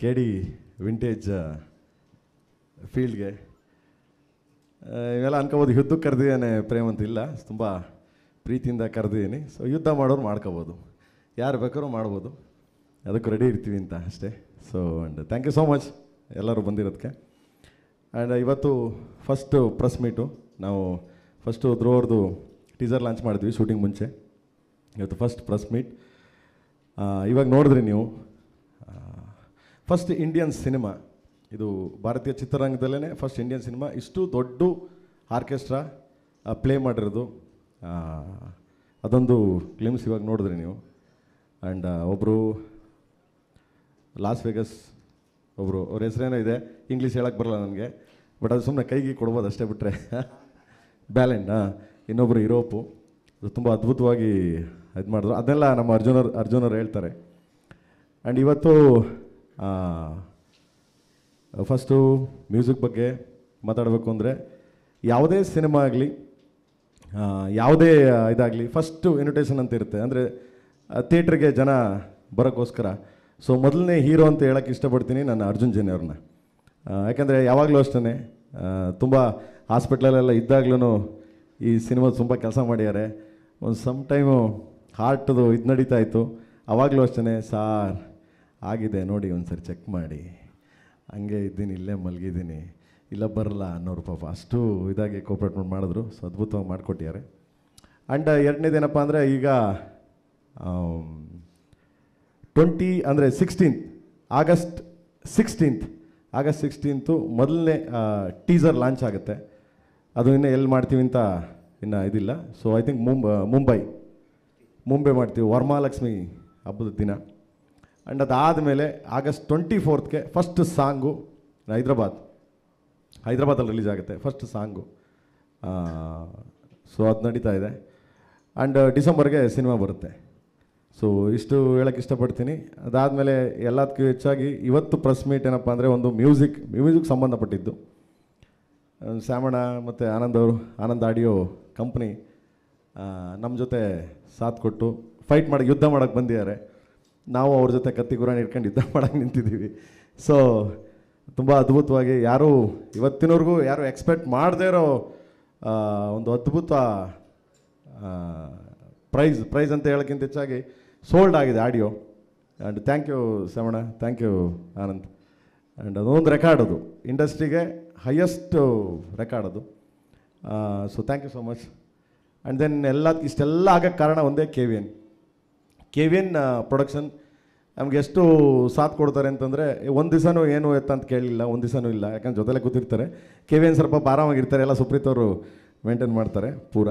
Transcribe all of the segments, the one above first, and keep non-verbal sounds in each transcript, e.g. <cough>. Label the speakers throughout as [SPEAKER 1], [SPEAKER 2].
[SPEAKER 1] K D vintage ಫೀಲ್ಡ್ಗೆ ಇವೆಲ್ಲ ಅನ್ಕೋಬೋದು ಯುದ್ಧಕ್ಕೆ ಕರೆದಿದ್ದೇನೆ ಪ್ರೇಮ್ ಅಂತ ಇಲ್ಲ ತುಂಬ ಪ್ರೀತಿಯಿಂದ ಕರೆದಿದ್ದೀನಿ ಸೊ ಯುದ್ಧ ಮಾಡೋರು ಮಾಡ್ಕೋಬೋದು ಯಾರು ಬೇಕಾದ್ರೂ ಮಾಡ್ಬೋದು ಅದಕ್ಕೂ ರೆಡಿ ಇರ್ತೀವಿ ಅಂತ ಅಷ್ಟೇ so and thank you so much ಎಲ್ಲರೂ ಬಂದಿರೋದಕ್ಕೆ ಆ್ಯಂಡ್ ಇವತ್ತು ಫಸ್ಟು ಪ್ರೆಸ್ ಮೀಟು ನಾವು ಫಸ್ಟು ಧ್ರುವರ್ದು ಟೀಸರ್ ಲಾಂಚ್ ಮಾಡಿದ್ವಿ ಶೂಟಿಂಗ್ ಮುಂಚೆ ಇವತ್ತು ಫಸ್ಟ್ ಪ್ರೆಸ್ ಮೀಟ್ ಇವಾಗ ನೋಡಿದ್ರಿ ನೀವು ಫಸ್ಟ್ ಇಂಡಿಯನ್ ಸಿನಿಮಾ ಇದು ಭಾರತೀಯ ಚಿತ್ರರಂಗದಲ್ಲೇ ಫಸ್ಟ್ ಇಂಡಿಯನ್ ಸಿನಿಮಾ ಇಷ್ಟು ದೊಡ್ಡ ಆರ್ಕೆಸ್ಟ್ರಾ ಪ್ಲೇ ಮಾಡಿರೋದು ಅದೊಂದು ಕ್ಲಿಮ್ಸ್ ಇವಾಗ ನೋಡಿದ್ರಿ ನೀವು ಆ್ಯಂಡ್ ಒಬ್ಬರು ಲಾಸ್ ವೇಗಸ್ ಒಬ್ಬರು ಅವ್ರ ಹೆಸರೇನೋ ಇದೆ ಇಂಗ್ಲೀಷ್ ಹೇಳಕ್ಕೆ ಬರಲ್ಲ ನನಗೆ ಬಟ್ ಅದು ಸುಮ್ಮನೆ ಕೈಗೆ ಕೊಡ್ಬೋದು ಅಷ್ಟೇ ಬಿಟ್ಟರೆ ಬ್ಯಾಲೆಂಡ್ <laughs> ಇನ್ನೊಬ್ಬರು ಯುರೋಪು ಅದು ತುಂಬ ಅದ್ಭುತವಾಗಿ ಇದು ಮಾಡಿದ್ರು ಅದನ್ನೆಲ್ಲ ನಮ್ಮ ಅರ್ಜುನರು ಅರ್ಜುನರು ಹೇಳ್ತಾರೆ ಆ್ಯಂಡ್ ಇವತ್ತು ಫಸ್ಟು ಮ್ಯೂಸಿಕ್ ಬಗ್ಗೆ ಮಾತಾಡಬೇಕು ಅಂದರೆ ಯಾವುದೇ ಸಿನಿಮಾ ಆಗಲಿ ಯಾವುದೇ ಇದಾಗಲಿ ಫಸ್ಟು ಇನ್ವಿಟೇಷನ್ ಅಂತ ಇರುತ್ತೆ ಅಂದರೆ ಥಿಯೇಟ್ರಿಗೆ ಜನ ಬರೋಕ್ಕೋಸ್ಕರ ಸೊ ಮೊದಲನೇ ಹೀರೋ ಅಂತ ಹೇಳೋಕ್ಕೆ ಇಷ್ಟಪಡ್ತೀನಿ ನಾನು ಅರ್ಜುನ್ ಜನಿ ಅವ್ರನ್ನ ಯಾಕಂದರೆ ಯಾವಾಗಲೂ ಅಷ್ಟೇ ತುಂಬ ಹಾಸ್ಪಿಟ್ಲಲ್ಲೆಲ್ಲ ಇದ್ದಾಗ್ಲೂ ಈ ಸಿನಿಮಾ ತುಂಬ ಕೆಲಸ ಮಾಡಿದ್ದಾರೆ ಒಂದು ಸಮ್ ಟೈಮು ಹಾರ್ಟ್ದು ಇದು ನಡೀತಾ ಇತ್ತು ಆವಾಗಲೂ ಅಷ್ಟೇ ಸಾರ್ ಆಗಿದೆ ನೋಡಿ ಒಂದು ಸರಿ ಚೆಕ್ ಮಾಡಿ ಹಂಗೆ ಇದ್ದೀನಿ ಇಲ್ಲೇ ಮಲಗಿದ್ದೀನಿ ಇಲ್ಲ ಬರಲ್ಲ ಅನ್ನೋರು ಪಾಪ ಅಷ್ಟು ಇದಾಗಿ ಕೋಪ್ರೇಟ್ ಮಾಡಿ ಮಾಡಿದ್ರು ಸೊ ಅದ್ಭುತವಾಗಿ ಮಾಡಿಕೊಟ್ಟಿದ್ದಾರೆ ಆ್ಯಂಡ್ ಎರಡನೇದೇನಪ್ಪ ಅಂದರೆ ಈಗ ಟ್ವೆಂಟಿ ಅಂದರೆ sixteenth August sixteenth August sixteenth ಮೊದಲನೇ ಟೀಸರ್ ಲಾಂಚ್ ಆಗುತ್ತೆ ಅದು ಇನ್ನೂ ಎಲ್ಲಿ ಮಾಡ್ತೀವಿ ಅಂತ ಇನ್ನು ಇದಿಲ್ಲ so I think Mumbai Mumbai Mumbai ಮಾಡ್ತೀವಿ ವರ್ಮಾಲಕ್ಷ್ಮಿ ಹಬ್ಬದ ದಿನ ಆ್ಯಂಡ್ ಅದಾದಮೇಲೆ ಆಗಸ್ಟ್ ಟ್ವೆಂಟಿ ಫೋರ್ತ್ಗೆ ಫಸ್ಟ್ ಸಾಂಗು ಹೈದ್ರಾಬಾದ್ ಹೈದ್ರಾಬಾದಲ್ಲಿ ರಿಲೀಸ್ ಆಗುತ್ತೆ ಫಸ್ಟ್ ಸಾಂಗು ಸೊ ಅದು ನಡೀತಾ ಇದೆ ಆ್ಯಂಡ್ ಡಿಸೆಂಬರ್ಗೆ ಸಿನಿಮಾ ಬರುತ್ತೆ ಸೊ ಇಷ್ಟು ಹೇಳೋಕ್ಕೆ ಇಷ್ಟಪಡ್ತೀನಿ ಅದಾದಮೇಲೆ ಎಲ್ಲದಕ್ಕೂ ಹೆಚ್ಚಾಗಿ ಇವತ್ತು ಪ್ರೆಸ್ ಮೀಟ್ ಏನಪ್ಪ ಅಂದರೆ ಒಂದು ಮ್ಯೂಸಿಕ್ ಮ್ಯೂಸಿಕ್ ಸಂಬಂಧಪಟ್ಟಿದ್ದು ಶ್ಯಾಮಣ ಮತ್ತು ಆನಂದ್ ಅವರು ಆನಂದ್ ಆಡಿಯೋ ಕಂಪ್ನಿ ನಮ್ಮ ಜೊತೆ ಸಾಥ್ ಕೊಟ್ಟು ಫೈಟ್ ಮಾಡಿ ಯುದ್ಧ ಮಾಡೋಕ್ಕೆ ಬಂದಿದ್ದಾರೆ ನಾವು ಅವ್ರ ಜೊತೆ ಕತ್ತಿ ಗುರಾಣಿ ಇಟ್ಕೊಂಡು ಯುದ್ಧ ಮಾಡೋಕ್ಕೆ ನಿಂತಿದ್ದೀವಿ ಸೊ ತುಂಬ ಅದ್ಭುತವಾಗಿ ಯಾರೂ ಇವತ್ತಿನವರೆಗೂ ಯಾರು ಎಕ್ಸ್ಪೆಕ್ಟ್ ಮಾಡದೇ ಇರೋ ಒಂದು ಅದ್ಭುತ ಪ್ರೈಸ್ ಪ್ರೈಸ್ ಅಂತ ಹೇಳೋಕ್ಕಿಂತ ಹೆಚ್ಚಾಗಿ ಸೋಲ್ಡ್ ಆಗಿದೆ ಆಡಿಯೋ ಆ್ಯಂಡ್ ಥ್ಯಾಂಕ್ ಯು ಸವಣ ಥ್ಯಾಂಕ್ ಯು ಆನಂದ್ ಆ್ಯಂಡ್ ಅದೊಂದು ರೆಕಾರ್ಡ್ ಅದು ಇಂಡಸ್ಟ್ರಿಗೆ ಹೈಯೆಸ್ಟ್ ರೆಕಾರ್ಡ್ ಅದು so thank you so much and then ಎಲ್ಲ ಇಷ್ಟೆಲ್ಲ ಆಗೋಕ್ಕೆ ಕಾರಣ ಒಂದೇ K V N K V production ನಮ್ಗೆ ಎಷ್ಟು ಸಾಥ್ ಕೊಡ್ತಾರೆ ಅಂತಂದರೆ ಒಂದು ದಿವಸನೂ ಏನು ಎತ್ತಂತ ಅಂತ ಒಂದು ದಿವಸನೂ ಇಲ್ಲ ಯಾಕಂದ್ರೆ ಜೊತೆಲೆ ಕೂತಿರ್ತಾರೆ ಕೆ ವಿ ಎನ್ ಸ್ವಲ್ಪ ಆರಾಮಾಗಿರ್ತಾರೆ ಎಲ್ಲ ಸುಪ್ರೀತ್ ಅವರು ಮೇಂಟೈನ್ ಮಾಡ್ತಾರೆ ಪೂರ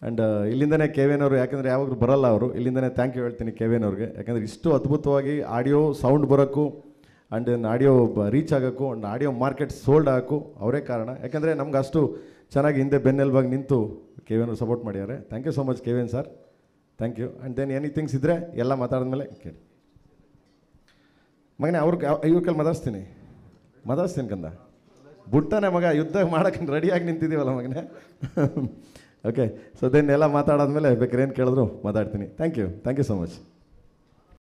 [SPEAKER 1] ಆ್ಯಂಡ್ ಇಲ್ಲಿಂದನೇ ಕೆ ವಿ ಎನ್ ಅವರು ಯಾಕಂದರೆ ಯಾವಾಗಲೂ ಬರಲ್ಲ ಅವರು ಇಲ್ಲಿಂದನೇ ಥ್ಯಾಂಕ್ ಯು ಹೇಳ್ತೀನಿ ಕೆ ವಿ ಎನ್ ಅವ್ರಿಗೆ ಯಾಕಂದರೆ ಇಷ್ಟು ಅದ್ಭುತವಾಗಿ ಆಡಿಯೋ ಸೌಂಡ್ ಬರೋಕ್ಕೂ ಆ್ಯಂಡ್ ಆಡಿಯೋ ರೀಚ್ ಆಗೋಕ್ಕೂ ಆ್ಯಂಡ್ ಆಡಿಯೋ ಮಾರ್ಕೆಟ್ ಸೋಲ್ಡ್ ಆಗೋಕ್ಕೂ ಅವರೇ ಕಾರಣ ಯಾಕಂದರೆ ನಮ್ಗೆ ಅಷ್ಟು ಚೆನ್ನಾಗಿ ಹಿಂದೆ ಬೆನ್ನೆಲುಬಾಗಿ ನಿಂತು ಕೆ ವಿ ಎನ್ ಅವರು ಸಪೋರ್ಟ್ ಮಾಡಿದ್ದಾರೆ thank you so much K V N sir thank you and then any things ಇದ್ದರೆ ಎಲ್ಲ ಮಾತಾಡಿದ್ಮೇಲೆ ಕೇಳಿ ಮಗನೇ ಅವ್ರಿಗೆ ಇವ್ರ ಕೈಲಿ ಮಾತಾಡ್ಸ್ತೀನಿ ಮಾತಾಡ್ಸ್ತೀನಿ ಕಂದ ಬುಟ್ಟನೆ ಮಗ ಯುದ್ಧ ಮಾಡೋಕ್ಕೆ ರೆಡಿಯಾಗಿ ನಿಂತಿದ್ದೀವಲ್ಲ ಮಗನೇ ಓಕೆ ಸೊ ದೆನ್ ಎಲ್ಲ ಮಾತಾಡಾದ್ಮೇಲೆ ಬೇಕಾದ್ರೆ ಏನು ಕೇಳಿದ್ರು ಮಾತಾಡ್ತೀನಿ thank you thank you so much